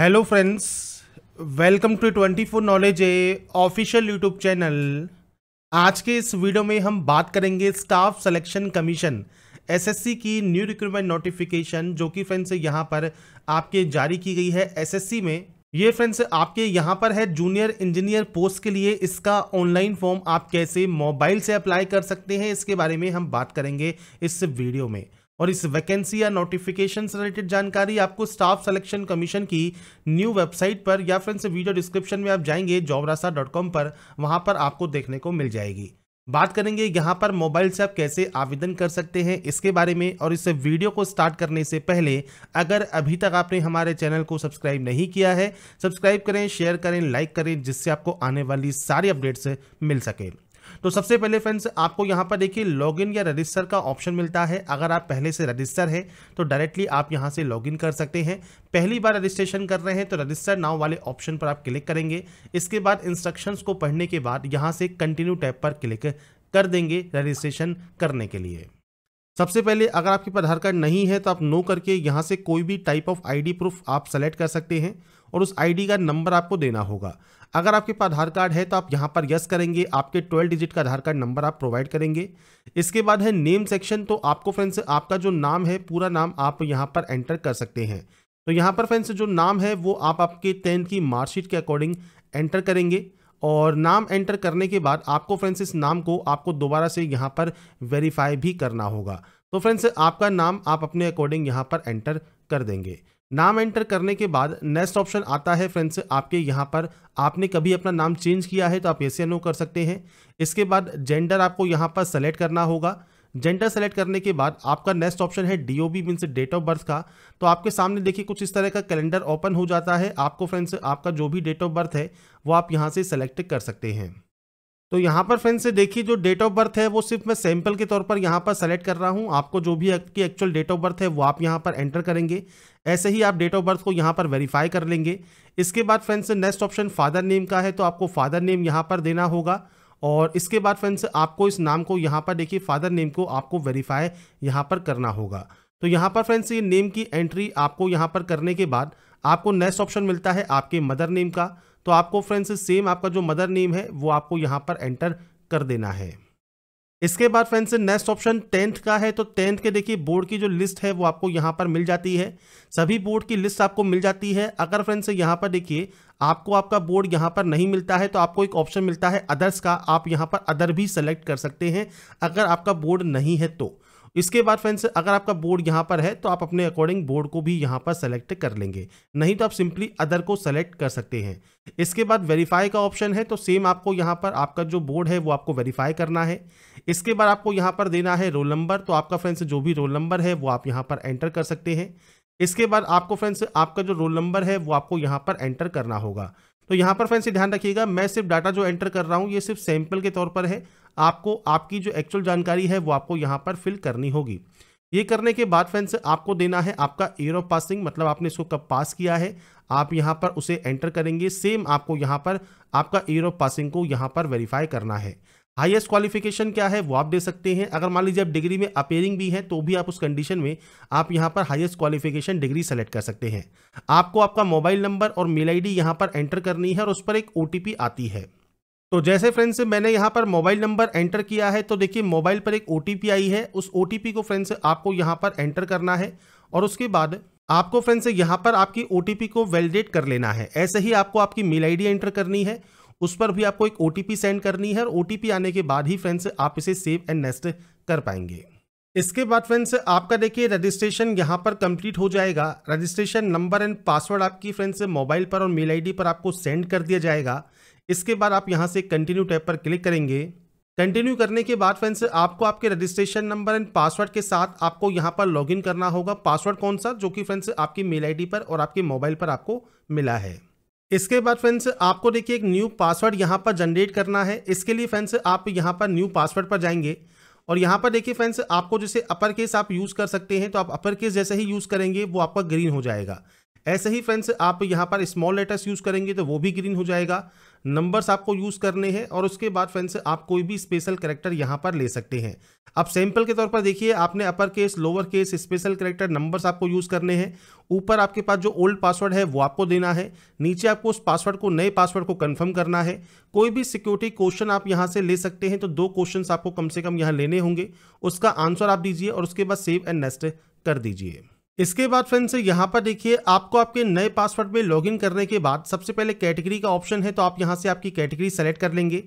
hello friends welcome to twenty four knowledge a official YouTube channel आज के इस video में हम बात करेंगे स्टाफ सिलेक्शन कमीशन एसएससी की न्यू रिक्रूटमेंट नोटिफिकेशन जो कि फ्रेंड्स यहां पर आपके जारी की गई है एसएससी में ये फ्रेंड्स आपके यहाँ पर है जूनियर इंजीनियर पोस्ट के लिए इसका ऑनलाइन फॉर्म आप कैसे मोबाइल से अप्लाई कर सकते हैं इसके बारे में हम बात करेंगे इस वीडियो में और इस वैकेंसी या नोटिफिकेशन से रिलेटेड जानकारी आपको स्टाफ सिलेक्शन कमीशन की न्यू वेबसाइट पर या फ्रेंड्स वीडियो डिस्क्रिप्शन में आप जाएंगे जॉबरासा पर वहां पर आपको देखने को मिल जाएगी बात करेंगे यहाँ पर मोबाइल से आप कैसे आवेदन कर सकते हैं इसके बारे में और इस वीडियो को स्टार्ट करने से पहले अगर अभी तक आपने हमारे चैनल को सब्सक्राइब नहीं किया है सब्सक्राइब करें शेयर करें लाइक करें जिससे आपको आने वाली सारी अपडेट्स मिल सके तो सबसे पहले फ्रेंड्स आपको यहाँ पर देखिए लॉगिन या रजिस्टर का ऑप्शन मिलता है अगर आप पहले से रजिस्टर है तो डायरेक्टली आप यहाँ से लॉगिन कर सकते हैं पहली बार रजिस्ट्रेशन कर रहे हैं तो रजिस्टर नाउ वाले ऑप्शन पर आप क्लिक करेंगे इसके बाद इंस्ट्रक्शन को पढ़ने के बाद यहाँ से कंटिन्यू टैप पर क्लिक कर देंगे रजिस्ट्रेशन करने के लिए सबसे पहले अगर आपके पास आधार कार्ड नहीं है तो आप नो करके यहाँ से कोई भी टाइप ऑफ आईडी प्रूफ आप सेलेक्ट कर सकते हैं और उस आईडी का नंबर आपको देना होगा अगर आपके पास आधार कार्ड है तो आप यहाँ पर यस करेंगे आपके ट्वेल्व डिजिट का आधार कार्ड नंबर आप प्रोवाइड करेंगे इसके बाद है नेम सेक्शन तो आपको फ्रेंड्स आपका जो नाम है पूरा नाम आप यहाँ पर एंटर कर सकते हैं तो यहाँ पर फ्रेंड्स जो नाम है वो आप आपके टेंथ की मार्कशीट के अकॉर्डिंग एंटर करेंगे और नाम एंटर करने के बाद आपको फ्रेंड्स इस नाम को आपको दोबारा से यहाँ पर वेरीफाई भी करना होगा तो फ्रेंड्स आपका नाम आप अपने अकॉर्डिंग यहाँ पर एंटर कर देंगे नाम एंटर करने के बाद नेक्स्ट ऑप्शन आता है फ्रेंड्स आपके यहाँ पर आपने कभी अपना नाम चेंज किया है तो आप ऐसे नो कर सकते हैं इसके बाद जेंडर आपको यहाँ पर सेलेक्ट करना होगा जेंडर सेलेक्ट करने के बाद आपका नेक्स्ट ऑप्शन है D O B means date of birth का तो आपके सामने देखिए कुछ इस तरह का कैलेंडर ओपन हो जाता है आपको फ्रेंड्स आपका जो भी डेट ऑफ बर्थ है वो आप यहाँ से सेलेक्ट कर सकते हैं तो यहाँ पर फ्रेंड्स से देखिए जो डेट ऑफ बर्थ है वो सिर्फ मैं सैंपल के तौर पर यहाँ पर सेलेक्ट कर रहा हूँ आपको जो भी आपकी एक्चुअल डेट ऑफ बर्थ है वो आप यहाँ पर एंटर करेंगे ऐसे ही आप डेट ऑफ बर्थ को यहाँ पर वेरीफाई कर लेंगे इसके बाद friends next option father name का है तो आपको फादर नेम यहाँ पर देना होगा और इसके बाद फ्रेंड्स आपको इस नाम को यहाँ पर देखिए फादर नेम को आपको वेरीफाई यहाँ पर करना होगा तो यहाँ पर फ्रेंड्स ये नेम की एंट्री आपको यहाँ पर करने के बाद आपको नेक्स्ट ऑप्शन मिलता है आपके मदर नेम का तो आपको फ्रेंड्स सेम आपका जो मदर नेम है वो आपको यहां पर एंटर कर देना है इसके बाद फ्रेंड्स नेक्स्ट ऑप्शन टेंथ का है तो टेंथ के देखिए बोर्ड की जो लिस्ट है वो आपको यहां पर मिल जाती है सभी बोर्ड की लिस्ट आपको मिल जाती है अगर फ्रेंड्स यहां पर देखिए आपको आपका बोर्ड यहां पर नहीं मिलता है तो आपको एक ऑप्शन मिलता है अदर्स का आप यहां पर अदर भी सेलेक्ट कर सकते हैं अगर आपका बोर्ड नहीं है तो इसके बाद फ्रेंड्स अगर आपका बोर्ड यहाँ पर है तो आप अपने अकॉर्डिंग बोर्ड को भी यहाँ पर सेलेक्ट कर लेंगे नहीं तो आप सिंपली अदर को सेलेक्ट कर सकते हैं इसके बाद वेरीफाई का ऑप्शन है तो सेम आपको यहाँ पर आपका जो बोर्ड है वो आपको वेरीफाई करना है इसके बाद आपको यहाँ पर देना है रोल नंबर तो आपका फ्रेंड्स जो भी रोल नंबर है वो आप यहाँ पर एंटर कर सकते हैं इसके बाद आपको फ्रेंड्स आपका जो रोल नंबर है वो आपको यहाँ पर एंटर करना होगा तो यहाँ पर फ्रेंड्स ध्यान रखिएगा मैं सिर्फ डाटा जो एंटर कर रहा हूँ ये सिर्फ सैंपल के तौर पर है आपको आपकी जो एक्चुअल जानकारी है वो आपको यहाँ पर फिल करनी होगी ये करने के बाद फ्रेंड्स आपको देना है आपका ईयर ऑफ पासिंग मतलब आपने इसको कब पास किया है आप यहाँ पर उसे एंटर करेंगे सेम आपको यहाँ पर आपका ईयर ऑफ पासिंग को यहाँ पर वेरीफाई करना है हाईएस्ट क्वालिफिकेशन क्या है वो आप दे सकते हैं अगर मान लीजिए आप डिग्री में अपेयरिंग भी हैं तो भी आप उस कंडीशन में आप यहाँ पर हाईएस्ट क्वालिफिकेशन डिग्री सेलेक्ट कर सकते हैं आपको आपका मोबाइल नंबर और मेल आईडी यहाँ पर एंटर करनी है और उस पर एक ओटीपी आती है तो जैसे फ्रेंड्स मैंने यहाँ पर मोबाइल नंबर एंटर किया है तो देखिए मोबाइल पर एक ओ आई है उस ओ को फ्रेंड्स आपको यहाँ पर एंटर करना है और उसके बाद आपको फ्रेंड्स यहाँ पर आपकी ओ को वैलिडेट कर लेना है ऐसे ही आपको आपकी मेल आई एंटर करनी है उस पर भी आपको एक ओ सेंड करनी है और ओ आने के बाद ही फ्रेंड्स आप इसे सेव एंड नेस्ट कर पाएंगे इसके बाद फ्रेंड्स आपका देखिए रजिस्ट्रेशन यहाँ पर कंप्लीट हो जाएगा रजिस्ट्रेशन नंबर एंड पासवर्ड आपकी फ्रेंड्स मोबाइल पर और मेल आईडी पर आपको सेंड कर दिया जाएगा इसके बाद आप यहाँ से कंटिन्यू टैब पर क्लिक करेंगे कंटिन्यू करने के बाद फ्रेंड्स आपको आपके रजिस्ट्रेशन नंबर एंड पासवर्ड के साथ आपको यहाँ पर लॉगिन करना होगा पासवर्ड कौन सा जो कि फ्रेंड्स आपकी मेल आईडी पर और आपके मोबाइल पर आपको मिला है इसके बाद फ्रेंड्स आपको देखिए एक न्यू पासवर्ड यहाँ पर जनरेट करना है इसके लिए फ्रेंड्स आप यहाँ पर न्यू पासवर्ड पर जाएंगे और यहाँ पर देखिए फ्रेंड्स आपको जैसे अपर केस आप यूज़ कर सकते हैं तो आप अपर केस जैसे ही यूज़ करेंगे वो आपका ग्रीन हो जाएगा ऐसे ही फ्रेंड्स आप यहाँ पर स्मॉल लेटर्स यूज़ करेंगे तो वो भी ग्रीन हो जाएगा नंबर्स आपको यूज़ करने हैं और उसके बाद फ्रेंड्स आप कोई भी स्पेशल करेक्टर यहाँ पर ले सकते हैं अब सैंपल के तौर पर देखिए आपने upper case lower case special character numbers आपको यूज़ करने हैं ऊपर आपके पास जो ओल्ड पासवर्ड है वो आपको देना है नीचे आपको उस पासवर्ड को नए पासवर्ड को कन्फर्म करना है कोई भी सिक्योरिटी क्वेश्चन आप यहाँ से ले सकते हैं तो दो क्वेश्चन आपको कम से कम यहाँ लेने होंगे उसका आंसर आप दीजिए और उसके बाद सेव एंड नेस्ट कर दीजिए इसके बाद फ्रेंड्स यहाँ पर देखिए आपको आपके नए पासवर्ड में लॉगिन करने के बाद सबसे पहले कैटेगरी का ऑप्शन है तो आप यहाँ से आपकी कैटेगरी सेलेक्ट कर लेंगे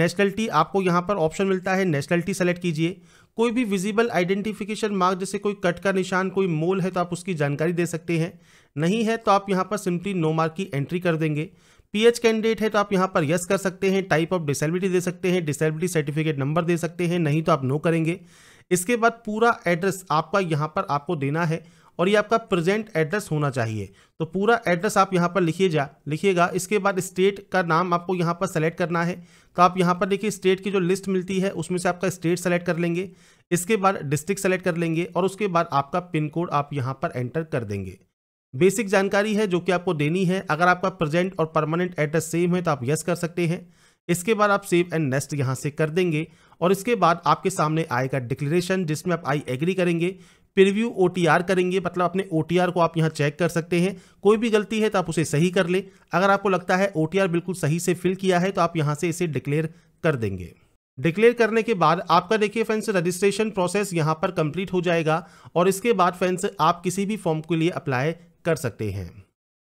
नेशनलिटी आपको यहाँ पर ऑप्शन मिलता है नेशनलिटी सेलेक्ट कीजिए कोई भी विजिबल आइडेंटिफिकेशन मार्क जैसे कोई कट का निशान कोई मोल है तो आप उसकी जानकारी दे सकते हैं नहीं है तो आप यहाँ पर सिंपली नो मार्क की एंट्री कर देंगे पीएच कैंडिडेट है तो आप यहाँ पर यस कर सकते हैं टाइप ऑफ डिसेबिलिटी दे सकते हैं डिसेबिलिटी सर्टिफिकेट नंबर दे सकते हैं नहीं तो आप नो करेंगे इसके बाद पूरा एड्रेस आपका यहाँ पर आपको देना है और ये आपका प्रेजेंट एड्रेस होना चाहिए तो पूरा एड्रेस आप यहाँ पर लिखिए जा लिखिएगा इसके बाद स्टेट का नाम आपको यहाँ पर सेलेक्ट करना है तो आप यहाँ पर देखिए स्टेट की जो लिस्ट मिलती है उसमें से आपका स्टेट सेलेक्ट कर लेंगे इसके बाद डिस्ट्रिक्ट सेलेक्ट कर लेंगे और उसके बाद आपका पिन कोड आप यहाँ पर एंटर कर देंगे बेसिक जानकारी है जो कि आपको देनी है अगर आपका प्रेजेंट और परमानेंट एड्रेस सेम है तो आप यस कर सकते हैं इसके बाद आप सेव एंड नेक्स्ट यहाँ से कर देंगे और इसके बाद आपके सामने आएगा डिक्लेरेशन जिसमें आप आई एग्री करेंगे प्रिव्यू ओ करेंगे मतलब अपने ओ को आप यहाँ चेक कर सकते हैं कोई भी गलती है तो आप उसे सही कर लें अगर आपको लगता है ओ बिल्कुल सही से फिल किया है तो आप यहाँ से इसे डिक्लेयर कर देंगे डिक्लेयर करने के बाद आपका देखिए फ्रेंड्स रजिस्ट्रेशन प्रोसेस यहाँ पर कंप्लीट हो जाएगा और इसके बाद फ्रेंड्स आप किसी भी फॉर्म के लिए अप्लाई कर सकते हैं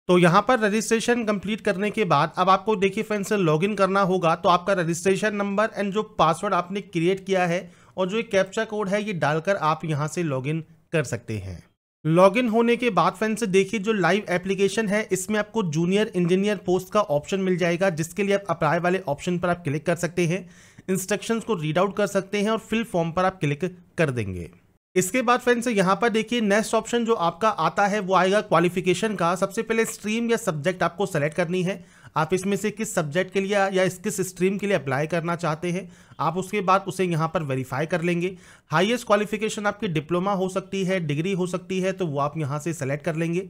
तो यहाँ पर रजिस्ट्रेशन कंप्लीट करने के बाद अब आपको देखिए फ्रेंड्स लॉगिन करना होगा तो आपका रजिस्ट्रेशन नंबर एंड जो पासवर्ड आपने क्रिएट किया है और जो एक कैप्चा कोड है ये डालकर आप यहाँ से लॉगिन कर सकते हैं लॉग इन होने के बाद फ्रेंड से देखिए जो लाइव एप्लीकेशन है इसमें आपको जूनियर इंजीनियर पोस्ट का ऑप्शन मिल जाएगा जिसके लिए आप अप्लाई वाले ऑप्शन पर आप क्लिक कर सकते हैं इंस्ट्रक्शंस को रीड आउट कर सकते हैं और फिल फॉर्म पर आप क्लिक कर देंगे इसके बाद फ्रेंड्स यहाँ पर देखिए नेक्स्ट ऑप्शन जो आपका आता है वो आएगा क्वालिफिकेशन का सबसे पहले स्ट्रीम या सब्जेक्ट आपको सेलेक्ट करनी है आप इसमें से किस सब्जेक्ट के लिए या इस किस स्ट्रीम के लिए अप्लाई करना चाहते हैं आप उसके बाद उसे यहाँ पर वेरीफाई कर लेंगे हाईएस्ट क्वालिफिकेशन आपकी डिप्लोमा हो सकती है डिग्री हो सकती है तो वो आप यहाँ से सेलेक्ट कर लेंगे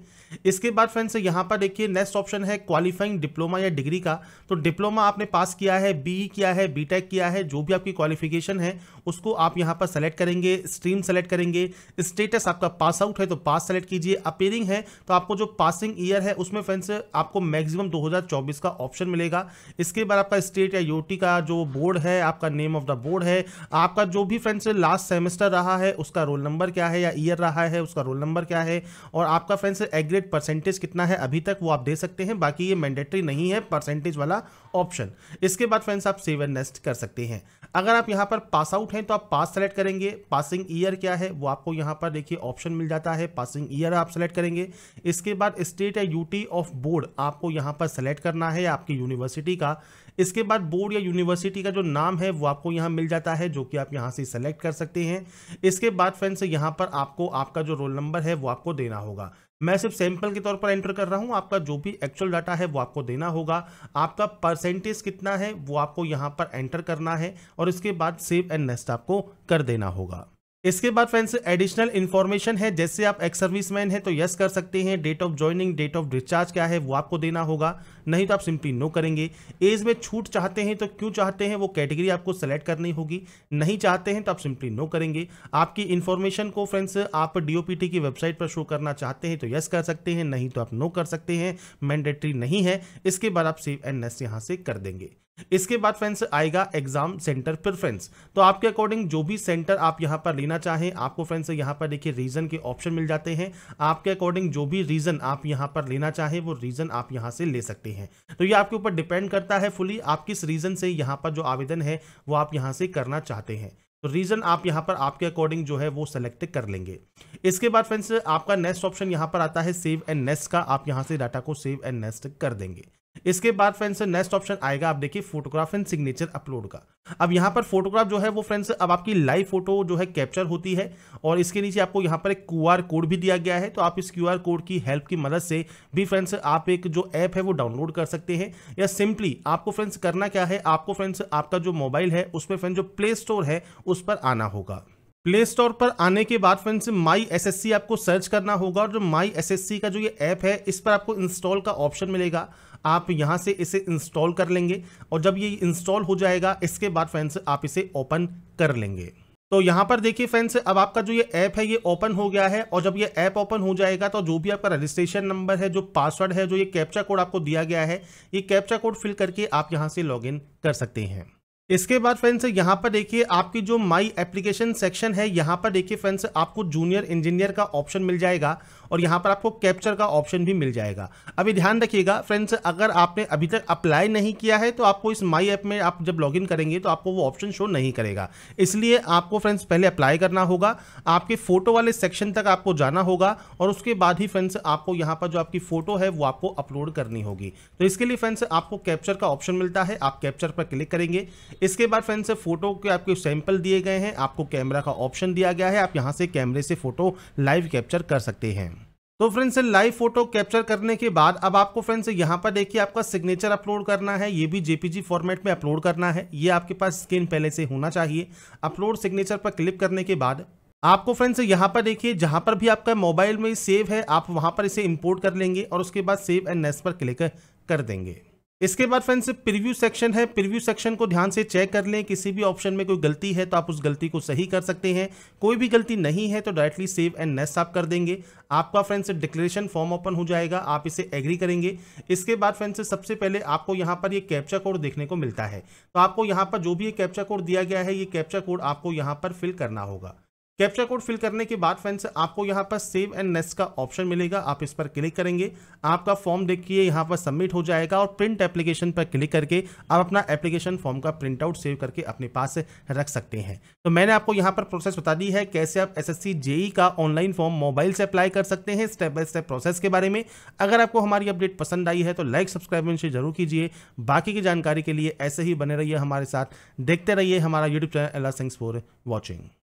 इसके बाद फ्रेंड्स यहाँ पर देखिए नेक्स्ट ऑप्शन है क्वालिफाइंग डिप्लोमा या डिग्री का तो डिप्लोमा आपने पास किया है बी e किया है बी किया है जो भी आपकी क्वालिफिकेशन है उसको आप यहाँ पर सेलेक्ट करेंगे स्ट्रीम सेलेक्ट करेंगे स्टेटस आपका पास आउट है तो पास सेलेक्ट कीजिए अपेयरिंग है तो आपको जो पासिंग ईयर है उसमें फ्रेंड्स आपको मैक्सिमम 2024 का ऑप्शन मिलेगा इसके बाद आपका स्टेट या यूटी का जो बोर्ड है आपका नेम ऑफ द बोर्ड है आपका जो भी फ्रेंड्स लास्ट सेमेस्टर रहा है उसका रोल नंबर क्या है या ईयर रहा है उसका रोल नंबर क्या है और आपका फ्रेंड्स एग्रेड परसेंटेज कितना है अभी तक वो आप दे सकते हैं बाकी ये मैंडेटरी नहीं है परसेंटेज वाला ऑप्शन इसके बाद फ्रेंड्स आप सेवन नेस्ट कर सकते हैं अगर आप यहाँ पर पास आउट हैं तो आप पास सेलेक्ट करेंगे पासिंग ईयर क्या है वो आपको यहाँ पर देखिए ऑप्शन मिल जाता है पासिंग ईयर आप सेलेक्ट करेंगे इसके बाद स्टेट या यूटी ऑफ बोर्ड आपको यहाँ पर सेलेक्ट करना है आपकी यूनिवर्सिटी का इसके बाद बोर्ड या यूनिवर्सिटी का जो नाम है वो आपको यहाँ मिल जाता है जो कि आप यहाँ से सेलेक्ट कर सकते हैं इसके बाद फ्रेंड्स यहाँ पर आपको आपका जो रोल नंबर है वो आपको देना होगा मैं सिर्फ सैंपल के तौर पर एंटर कर रहा हूँ आपका जो भी एक्चुअल डाटा है वो आपको देना होगा आपका परसेंटेज कितना है वो आपको यहाँ पर एंटर करना है और इसके बाद सेव एंड नेक्स्ट आपको कर देना होगा इसके बाद फ्रेंड्स एडिशनल इन्फॉर्मेशन है जैसे आप एक्स सर्विस मैन है तो यस कर सकते हैं date of joining date of discharge क्या है वो आपको देना होगा नहीं तो आप सिंपली नो करेंगे एज में छूट चाहते हैं तो क्यों चाहते हैं वो कैटेगरी आपको सेलेक्ट करनी होगी नहीं चाहते हैं तो आप सिंपली नो करेंगे आपकी इन्फॉर्मेशन को फ्रेंड्स आप डी की वेबसाइट पर शो करना चाहते हैं तो यस कर सकते हैं नहीं तो आप नो कर सकते हैं मैंडेटरी नहीं है इसके बाद आप सेव एंड नेस यहाँ से कर देंगे इसके बाद फ्रेंड्स आएगा एग्जाम सेंटर प्रेफरेंस तो आपके अकॉर्डिंग जो भी सेंटर आप यहां पर लेना चाहें आपको फ्रेंड्स यहां पर देखिए रीजन के ऑप्शन मिल जाते हैं आपके अकॉर्डिंग जो भी रीजन आप यहां पर लेना चाहें वो रीजन आप यहां से ले सकते हैं तो ये आपके ऊपर डिपेंड करता है फुली आप किस रीजन से यहां पर जो आवेदन है वो आप यहां से करना चाहते हैं तो रीजन आप यहां पर आपके अकॉर्डिंग जो है वो सेलेक्ट कर लेंगे इसके बाद फ्रेंड्स आपका नेक्स्ट ऑप्शन यहां पर आता है सेव एंड नेस्ट का आप यहां से डाटा को सेव एंड नेस्ट कर देंगे इसके बाद फ्रेंड्स नेक्स्ट ऑप्शन आएगा आप देखिए फोटोग्राफ एंड सिग्नेचर अपलोड का अब यहां पर फोटोग्राफ जो है वो फ्रेंड्स अब आपकी लाइव फोटो जो है कैप्चर होती है और इसके नीचे आपको यहां पर एक क्यूआर कोड भी दिया गया है तो आप इस क्यूआर कोड की हेल्प की मदद से भी फ्रेंड्स आप एक जो ऐप है वो डाउनलोड कर सकते हैं या सिंपली आपको फ्रेंड्स करना क्या है आपको फ्रेंड्स आपका जो मोबाइल है उसमें फ्रेंड जो प्ले स्टोर है उस पर आना होगा प्ले स्टोर पर आने के बाद फ्रेंड्स माई एसएससी आपको सर्च करना होगा और जो माई एसएससी का जो ये ऐप है इस पर आपको इंस्टॉल का ऑप्शन मिलेगा आप यहाँ से इसे इंस्टॉल कर लेंगे और जब ये इंस्टॉल हो जाएगा इसके बाद फ्रेंड्स आप इसे ओपन कर लेंगे तो यहाँ पर देखिए फ्रेंड्स अब आपका जो ये ऐप है ये ओपन हो गया है और जब ये ऐप ओपन हो जाएगा तो जो भी आपका रजिस्ट्रेशन नंबर है जो पासवर्ड है जो ये कैप्चा कोड आपको दिया गया है ये कैप्चा कोड फिल करके आप यहाँ से लॉगिन कर सकते हैं इसके बाद फ्रेंड्स यहाँ पर देखिए आपकी जो माई एप्लीकेशन सेक्शन है यहाँ पर देखिए फ्रेंड्स आपको जूनियर इंजीनियर का ऑप्शन मिल जाएगा और यहाँ पर आपको कैप्चर का ऑप्शन भी मिल जाएगा अभी ध्यान रखिएगा फ्रेंड्स अगर आपने अभी तक अप्लाई नहीं किया है तो आपको इस माई ऐप में आप जब लॉगिन करेंगे तो आपको वो ऑप्शन शो नहीं करेगा इसलिए आपको फ्रेंड्स पहले अप्लाई करना होगा आपके फोटो वाले सेक्शन तक आपको जाना होगा और उसके बाद ही फ्रेंड्स आपको यहाँ पर जो आपकी फोटो है वो आपको अपलोड करनी होगी तो इसके लिए फ्रेंड्स आपको कैप्चर का ऑप्शन मिलता है आप कैप्चर पर क्लिक करेंगे इसके बाद फ्रेंड्स फोटो के आपके सैंपल दिए गए हैं आपको कैमरा का ऑप्शन दिया गया है आप यहाँ से कैमरे से फोटो लाइव कैप्चर कर सकते हैं तो फ्रेंड्स लाइव फोटो कैप्चर करने के बाद अब आपको फ्रेंड्स यहाँ पर देखिए आपका सिग्नेचर अपलोड करना है ये भी जेपीजी फॉर्मेट में अपलोड करना है ये आपके पास स्क्रीन पहले से होना चाहिए अपलोड सिग्नेचर पर क्लिक करने के बाद आपको फ्रेंड्स यहाँ पर देखिए जहाँ पर भी आपका मोबाइल में सेव है आप वहाँ पर इसे इंपोर्ट कर लेंगे और उसके बाद सेव एंड नेस पर क्लिक कर देंगे इसके बाद फ्रेंड्स प्रीव्यू सेक्शन है प्रीव्यू सेक्शन को ध्यान से चेक कर लें किसी भी ऑप्शन में कोई गलती है तो आप उस गलती को सही कर सकते हैं कोई भी गलती नहीं है तो डायरेक्टली सेव एंड नेस्ट आप कर देंगे आपका फ्रेंड्स डिक्लेरेशन फॉर्म ओपन हो जाएगा आप इसे एग्री करेंगे इसके बाद फ्रेंड्स सबसे पहले आपको यहाँ पर ये कैप्चा कोड देखने को मिलता है तो आपको यहाँ पर जो भी ये कैप्चा कोड दिया गया है ये कैप्चा कोड आपको यहाँ पर फिल करना होगा कैप्चा कोड फिल करने के बाद फ्रेंड्स आपको यहाँ पर सेव एंड नेक्स्ट का ऑप्शन मिलेगा आप इस पर क्लिक करेंगे आपका फॉर्म देखिए यहाँ पर सबमिट हो जाएगा और प्रिंट एप्लीकेशन पर क्लिक करके आप अपना एप्लीकेशन फॉर्म का प्रिंट आउट सेव करके अपने पास रख सकते हैं तो मैंने आपको यहाँ पर प्रोसेस बता दी है कैसे आप एस एस e का ऑनलाइन फॉर्म मोबाइल से अप्लाई कर सकते हैं स्टेप बाय स्टेप प्रोसेस के बारे में अगर आपको हमारी अपडेट पसंद आई है तो लाइक सब्सक्राइब एंड जरूर कीजिए बाकी की जानकारी के लिए ऐसे ही बने रहिए हमारे साथ देखते रहिए हमारा यूट्यूब चैनल एला सिंग्स फॉर वॉचिंग